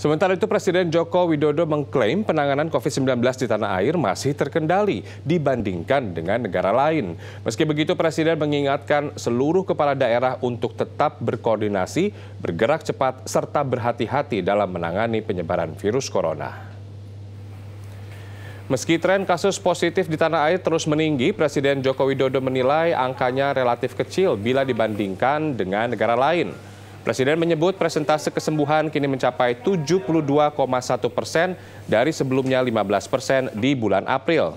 Sementara itu Presiden Joko Widodo mengklaim penanganan COVID-19 di tanah air masih terkendali dibandingkan dengan negara lain. Meski begitu Presiden mengingatkan seluruh kepala daerah untuk tetap berkoordinasi, bergerak cepat, serta berhati-hati dalam menangani penyebaran virus corona. Meski tren kasus positif di tanah air terus meninggi, Presiden Joko Widodo menilai angkanya relatif kecil bila dibandingkan dengan negara lain. Presiden menyebut presentase kesembuhan kini mencapai 72,1 persen dari sebelumnya 15 persen di bulan April.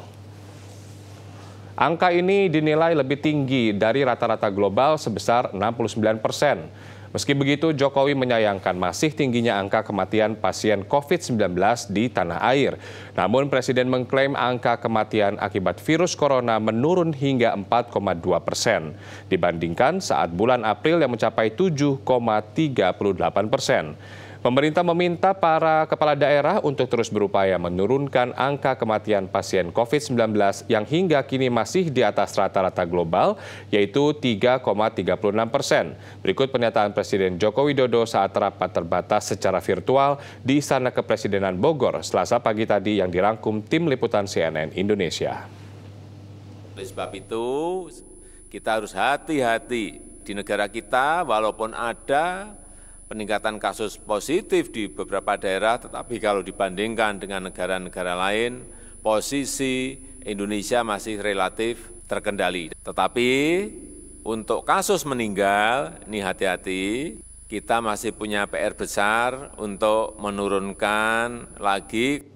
Angka ini dinilai lebih tinggi dari rata-rata global sebesar 69 persen. Meski begitu, Jokowi menyayangkan masih tingginya angka kematian pasien COVID-19 di tanah air. Namun, Presiden mengklaim angka kematian akibat virus corona menurun hingga 4,2 persen dibandingkan saat bulan April yang mencapai 7,38 persen. Pemerintah meminta para kepala daerah untuk terus berupaya menurunkan angka kematian pasien COVID-19 yang hingga kini masih di atas rata-rata global, yaitu 3,36 persen. Berikut pernyataan Presiden Joko Widodo saat rapat terbatas secara virtual di Istana Kepresidenan Bogor selasa pagi tadi yang dirangkum tim liputan CNN Indonesia. Oleh sebab itu, kita harus hati-hati di negara kita walaupun ada peningkatan kasus positif di beberapa daerah, tetapi kalau dibandingkan dengan negara-negara lain, posisi Indonesia masih relatif terkendali. Tetapi untuk kasus meninggal, ini hati-hati, kita masih punya PR besar untuk menurunkan lagi